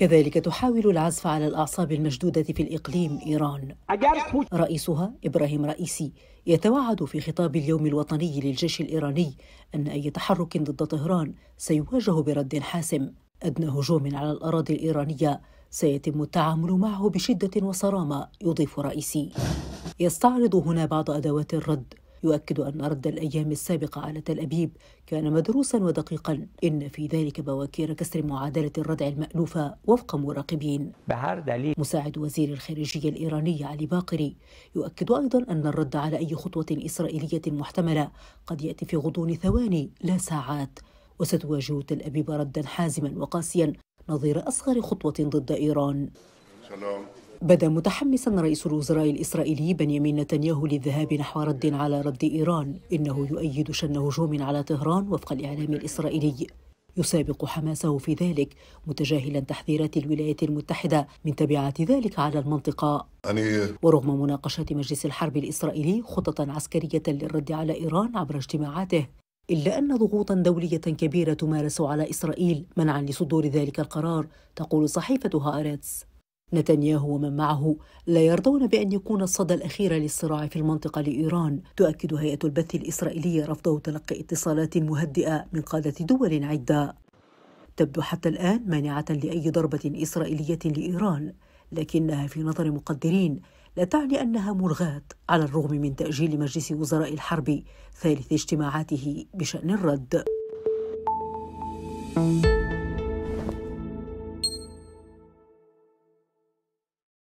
كذلك تحاول العزف على الأعصاب المشدودة في الإقليم إيران رئيسها إبراهيم رئيسي يتوعد في خطاب اليوم الوطني للجيش الإيراني أن أي تحرك ضد طهران سيواجه برد حاسم أدنى هجوم على الأراضي الإيرانية سيتم التعامل معه بشدة وصرامة يضيف رئيسي يستعرض هنا بعض أدوات الرد يؤكد أن رد الأيام السابقة على تل أبيب كان مدروسا ودقيقا إن في ذلك بواكير كسر معادلة الردع المألوفة وفق مراقبين مساعد وزير الخارجية الإيراني علي باقري يؤكد أيضا أن الرد على أي خطوة إسرائيلية محتملة قد يأتي في غضون ثواني لا ساعات وستواجه تل أبيب ردا حازما وقاسيا نظير أصغر خطوة ضد إيران سلام. بدا متحمسا رئيس الوزراء الإسرائيلي بنيامين نتنياهو للذهاب نحو رد على رد إيران إنه يؤيد شن هجوم على طهران وفق الإعلام الإسرائيلي يسابق حماسه في ذلك متجاهلا تحذيرات الولايات المتحدة من تبعات ذلك على المنطقة يعني ورغم مناقشات مجلس الحرب الإسرائيلي خططا عسكرية للرد على إيران عبر اجتماعاته إلا أن ضغوطا دولية كبيرة تمارس على إسرائيل منعا لصدور ذلك القرار تقول صحيفة هارتس نتنياهو ومن معه لا يرضون بأن يكون الصدى الأخير للصراع في المنطقة لإيران تؤكد هيئة البث الإسرائيلية رفضه تلقي اتصالات مهدئة من قادة دول عدة تبدو حتى الآن مانعة لأي ضربة إسرائيلية لإيران لكنها في نظر مقدرين لا تعني أنها ملغاة على الرغم من تأجيل مجلس وزراء الحرب ثالث اجتماعاته بشأن الرد. thank you